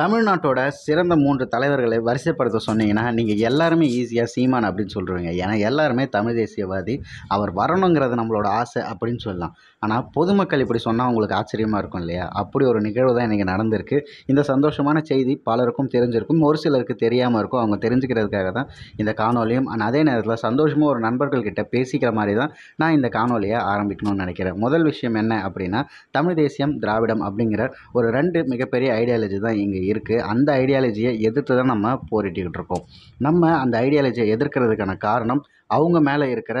தமிழ்நாட்டோட சிறந்த மூன்று தலைவர்களை வரிசைப்படுத்த சொன்னீங்கன்னா நீங்கள் எல்லாருமே ஈஸியாக சீமான் அப்படின்னு சொல்கிறீங்க ஏன்னா எல்லாருமே தமிழ் தேசியவாதி அவர் வரணுங்கிறது நம்மளோட ஆசை அப்படின்னு சொல்லலாம் ஆனால் பொதுமக்கள் இப்படி சொன்னால் உங்களுக்கு ஆச்சரியமாக இருக்கும் இல்லையா அப்படி ஒரு நிகழ்வு தான் இன்றைக்கி நடந்திருக்கு இந்த சந்தோஷமான செய்தி பலருக்கும் தெரிஞ்சிருக்கும் ஒரு சிலருக்கு தெரியாமல் இருக்கும் அவங்க தெரிஞ்சுக்கிறதுக்காக தான் இந்த காணொலியும் ஆனால் அதே நேரத்தில் சந்தோஷமாக ஒரு நண்பர்கள்கிட்ட பேசிக்கிற மாதிரி தான் நான் இந்த காணொலியை ஆரம்பிக்கணும்னு நினைக்கிறேன் முதல் விஷயம் என்ன அப்படின்னா தமிழ் தேசியம் திராவிடம் அப்படிங்கிற ஒரு ரெண்டு மிகப்பெரிய ஐடியாலஜி தான் இங்கே இருக்குது அந்த ஐடியாலஜியை எதிர்த்து தான் நம்ம போரிட்டுக்கிட்டு இருக்கோம் நம்ம அந்த ஐடியாலஜியை எதிர்க்கிறதுக்கான காரணம் அவங்க மேலே இருக்கிற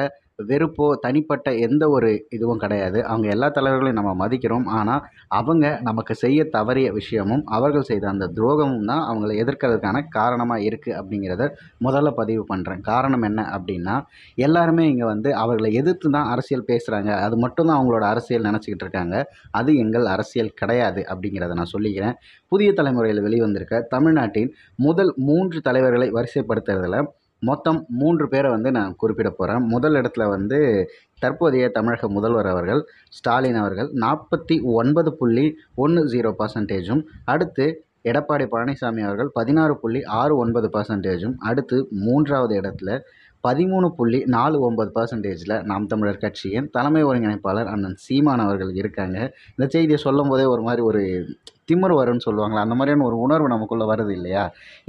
வெறுப்போ தனிப்பட்ட எந்த ஒரு இதுவும் கிடையாது அவங்க எல்லா தலைவர்களையும் நம்ம மதிக்கிறோம் ஆனால் அவங்க நமக்கு செய்ய தவறிய விஷயமும் அவர்கள் செய்த அந்த துரோகமும் தான் அவங்கள எதிர்க்கிறதுக்கான காரணமாக இருக்குது அப்படிங்கிறத முதல்ல பதிவு பண்ணுறேன் காரணம் என்ன அப்படின்னா எல்லாருமே இங்கே வந்து அவர்களை எதிர்த்து தான் அரசியல் பேசுகிறாங்க அது மட்டும்தான் அவங்களோட அரசியல் நினச்சிக்கிட்டு இருக்காங்க அது எங்கள் அரசியல் கிடையாது அப்படிங்கிறத நான் சொல்லிக்கிறேன் புதிய தலைமுறையில் வெளிவந்திருக்க தமிழ்நாட்டின் முதல் மூன்று தலைவர்களை வரிசைப்படுத்துறதில் மொத்தம் மூன்று பேரை வந்து நான் குறிப்பிட போகிறேன் முதல் இடத்துல வந்து தற்போதைய தமிழக முதல்வர் அவர்கள் ஸ்டாலின் அவர்கள் நாற்பத்தி ஒன்பது புள்ளி ஒன்று ஜீரோ பர்சன்டேஜும் அடுத்து எடப்பாடி பழனிசாமி அவர்கள் பதினாறு புள்ளி ஆறு ஒன்பது பர்சன்டேஜும் அடுத்து மூன்றாவது இடத்துல பதிமூணு புள்ளி நாலு ஒன்பது பர்சன்டேஜில் நாம் தமிழர் கட்சியின் தலைமை ஒருங்கிணைப்பாளர் அண்ணன் சீமான் அவர்கள் இருக்காங்க இந்த செய்தியை சொல்லும் போதே ஒரு மாதிரி ஒரு திமிர் வரும்னு சொல்லுவாங்களா அந்த மாதிரியான ஒரு உணர்வு நமக்குள்ளே வருது இல்லையா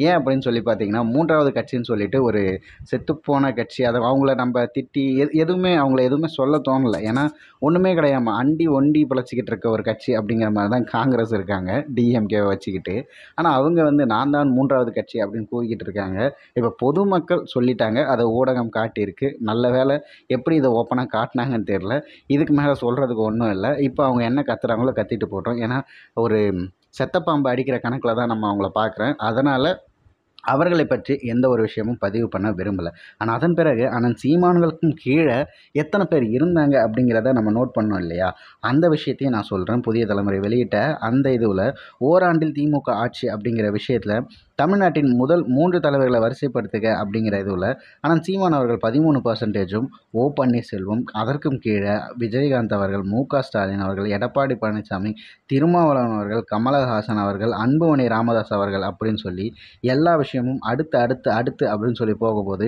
ஏன் அப்படின்னு சொல்லி பார்த்தீங்கன்னா மூன்றாவது கட்சின்னு சொல்லிட்டு ஒரு செத்துப்போன கட்சி அதை அவங்கள நம்ம திட்டி எது எதுவுமே அவங்கள எதுவுமே சொல்ல தோணலை ஏன்னா ஒன்றுமே கிடையாம அண்டி ஒண்டி பிழைச்சிக்கிட்டு இருக்க ஒரு கட்சி அப்படிங்கிற மாதிரி தான் காங்கிரஸ் இருக்காங்க டிஎம்கேவை வச்சுக்கிட்டு ஆனால் அவங்க வந்து நான் தான் மூன்றாவது கட்சி அப்படின்னு கூறிக்கிட்டு இருக்காங்க இப்போ பொதுமக்கள் சொல்லிட்டாங்க அதை ஊடகம் காட்டியிருக்கு நல்ல வேலை எப்படி இதை ஓப்பனாக காட்டினாங்கன்னு தெரில இதுக்கு மேலே சொல்கிறதுக்கு ஒன்றும் இல்லை இப்போ அவங்க என்ன கத்துறாங்களோ கத்திட்டு போட்டோம் ஏன்னா ஒரு செத்த பாம்பு அடிக்கிற கணக்கில் தான் நம்ம அவங்கள பார்க்குறேன் அதனால் அவர்களை பற்றி எந்த ஒரு விஷயமும் பதிவு பண்ண விரும்பலை ஆனால் அதன் பிறகு அண்ணன் சீமான்களுக்கும் கீழே எத்தனை பேர் இருந்தாங்க அப்படிங்கிறத நம்ம நோட் பண்ணோம் இல்லையா அந்த விஷயத்தையும் நான் சொல்கிறேன் புதிய தலைமுறை வெளியிட்ட அந்த இதுவில் ஓராண்டில் திமுக ஆட்சி அப்படிங்கிற விஷயத்தில் தமிழ்நாட்டின் முதல் மூன்று தலைவர்களை வரிசைப்படுத்துக அப்படிங்கிற இதுவில் ஆனால் சீமான் அவர்கள் பதிமூணு பர்சன்டேஜும் ஓ பன்னீர்செல்வம் அதற்கும் கீழே விஜயகாந்த் அவர்கள் மு ஸ்டாலின் அவர்கள் எடப்பாடி பழனிசாமி திருமாவளவன் அவர்கள் கமலஹாசன் அவர்கள் அன்புமணி ராமதாஸ் அவர்கள் அப்படின்னு சொல்லி எல்லா விஷயம் விஷயமும் அடுத்து அடுத்து அடுத்து அப்படின்னு சொல்லி போகும்போது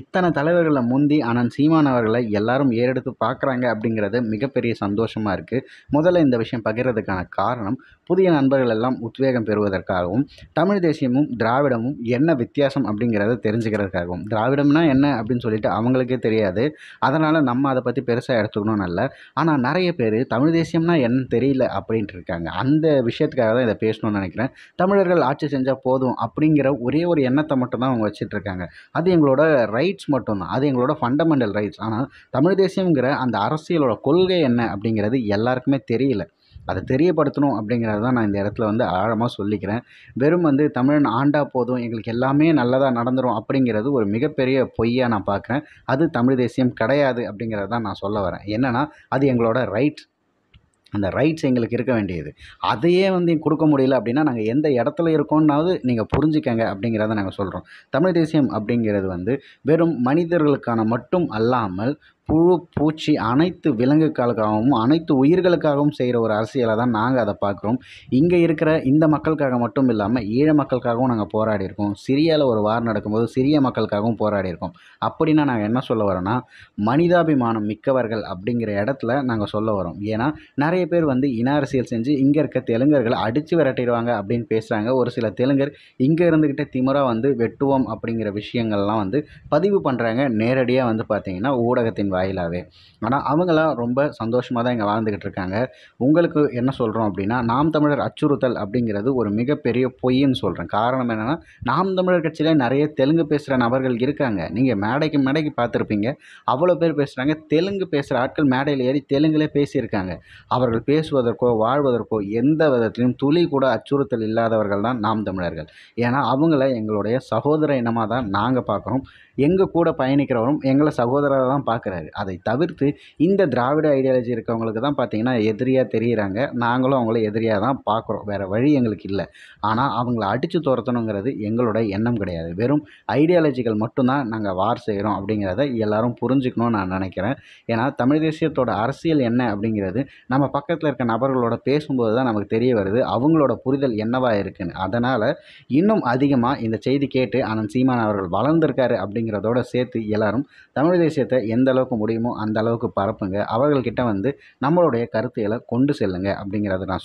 இத்தனை தலைவர்களை முந்தி ஆனால் சீமான் அவர்களை எல்லாரும் ஏறெடுத்து பார்க்குறாங்க அப்படிங்கிறது மிகப்பெரிய சந்தோஷமாக இருக்குது முதல்ல இந்த விஷயம் பகிர்றதுக்கான காரணம் புதிய நண்பர்கள் எல்லாம் உத்வேகம் பெறுவதற்காகவும் தமிழ் தேசியமும் திராவிடமும் என்ன வித்தியாசம் அப்படிங்கிறத தெரிஞ்சுக்கிறதுக்காகவும் திராவிடம்னா என்ன அப்படின்னு சொல்லிட்டு அவங்களுக்கே தெரியாது அதனால் நம்ம அதை பற்றி பெருசாக எடுத்துக்கணும்னு அல்ல ஆனால் நிறைய பேர் தமிழ் தேசியம்னா என்னன்னு தெரியல அப்படின்ட்டு இருக்காங்க அந்த விஷயத்துக்காக தான் இதை பேசணும்னு நினைக்கிறேன் தமிழர்கள் ஆட்சி செஞ்சால் போதும் அப்படிங்கிற ஒரே ஒரு எண்ணத்தை மட்டும்தான் அவங்க வச்சுட்டு இருக்காங்க அது எங்களோட ரைட்ஸ் மட்டும்தான் அது எங்களோட ஃபண்டமெண்டல் ரைட்ஸ் ஆனால் தமிழ் தேசியங்கிற அந்த அரசியலோட கொள்கை என்ன அப்படிங்கிறது எல்லாருக்குமே தெரியல அதை தெரியப்படுத்தணும் அப்படிங்கிறது தான் நான் இந்த இடத்துல வந்து ஆழமாக சொல்லிக்கிறேன் வெறும் வந்து தமிழன் ஆண்டா போதும் எங்களுக்கு எல்லாமே நல்லதாக நடந்துடும் அப்படிங்கிறது ஒரு மிகப்பெரிய பொய்யாக நான் பார்க்குறேன் அது தமிழ் தேசியம் கிடையாது அப்படிங்கிறது தான் நான் சொல்ல வரேன் என்னென்னா அது எங்களோட ரைட் அந்த ரைட்ஸ் எங்களுக்கு இருக்க வேண்டியது அதையே வந்து கொடுக்க முடியல அப்படின்னா நாங்கள் எந்த இடத்துல இருக்கோன்னாவது நீங்கள் புரிஞ்சுக்கங்க அப்படிங்கிறத நாங்கள் சொல்கிறோம் தமிழ் தேசியம் அப்படிங்கிறது வந்து வெறும் மனிதர்களுக்கான மட்டும் அல்லாமல் புழு பூச்சி அனைத்து விலங்குகளுக்காகவும் அனைத்து உயிர்களுக்காகவும் செய்கிற ஒரு அரசியலை தான் நாங்கள் அதை பார்க்குறோம் இங்கே இருக்கிற இந்த மக்களுக்காக மட்டும் இல்லாமல் ஈழ மக்களுக்காகவும் நாங்கள் போராடி இருக்கோம் சிரியாவில் ஒரு வார் நடக்கும்போது சிறிய மக்களுக்காகவும் போராடி இருக்கோம் அப்படின்னா நாங்கள் என்ன சொல்ல வரோன்னா மனிதாபிமானம் மிக்கவர்கள் அப்படிங்கிற இடத்துல நாங்கள் சொல்ல வரோம் ஏன்னா நிறைய பேர் வந்து இன அரசியல் செஞ்சு இங்கே இருக்க தெலுங்கர்களை அடித்து விரட்டிடுவாங்க அப்படின்னு பேசுகிறாங்க ஒரு சில தெலுங்கர் இங்கே இருந்துக்கிட்டே திமுறாக வந்து வெட்டுவோம் அப்படிங்கிற விஷயங்கள்லாம் வந்து பதிவு பண்ணுறாங்க நேரடியாக வந்து பார்த்திங்கன்னா ஊடகத்தின் வாயிலாகவே ஆனால் அவங்களாம் ரொம்ப சந்தோஷமாக தான் இங்கே வாழ்ந்துக்கிட்டு இருக்காங்க உங்களுக்கு என்ன சொல்கிறோம் அப்படின்னா நாம் தமிழர் அச்சுறுத்தல் அப்படிங்கிறது ஒரு மிகப்பெரிய பொய்ன்னு சொல்கிறேன் காரணம் என்னென்னா நாம் தமிழர் கட்சியில் நிறைய தெலுங்கு பேசுகிற நபர்கள் இருக்காங்க நீங்கள் மேடைக்கு மேடைக்கு பார்த்துருப்பீங்க அவ்வளோ பேர் பேசுகிறாங்க தெலுங்கு பேசுகிற ஆட்கள் மேடையில் ஏறி தெலுங்குலே பேசியிருக்காங்க அவர்கள் பேசுவதற்கோ வாழ்வதற்கோ எந்த விதத்திலும் துளி கூட அச்சுறுத்தல் இல்லாதவர்கள் தான் நாம் தமிழர்கள் ஏன்னா அவங்கள எங்களுடைய சகோதர இனமாக தான் நாங்கள் பார்க்குறோம் எங்கள் கூட பயணிக்கிறவரும் எங்களை சகோதரராக தான் பார்க்குறாரு கிடையாது அதை தவிர்த்து இந்த திராவிட ஐடியாலஜி இருக்கவங்களுக்கு தான் பார்த்தீங்கன்னா எதிரியாக தெரிகிறாங்க நாங்களும் அவங்கள எதிரியாக தான் பார்க்குறோம் வேறு வழி எங்களுக்கு இல்லை ஆனால் அவங்கள அடித்து துரத்தணுங்கிறது எங்களோட எண்ணம் கிடையாது வெறும் ஐடியாலஜிகள் மட்டும்தான் நாங்கள் வார் செய்கிறோம் அப்படிங்கிறத எல்லாரும் புரிஞ்சுக்கணும்னு நான் நினைக்கிறேன் ஏன்னா தமிழ் தேசியத்தோட அரசியல் என்ன அப்படிங்கிறது நம்ம பக்கத்தில் இருக்க நபர்களோட பேசும்போது தான் நமக்கு தெரிய வருது அவங்களோட புரிதல் என்னவாக இருக்குன்னு அதனால் இன்னும் அதிகமாக இந்த செய்தி கேட்டு அனந்த் சீமான் அவர்கள் வளர்ந்திருக்காரு அப்படிங்கிறதோட சேர்த்து எல்லாரும் தமிழ் தேசியத்தை எந்த அளவுக்கு அளவுக்கு முடியுமோ அந்த அளவுக்கு பரப்புங்க அவர்கள்கிட்ட வந்து நம்மளுடைய கருத்துகளை கொண்டு செல்லுங்கள் அப்படிங்கிறத நான்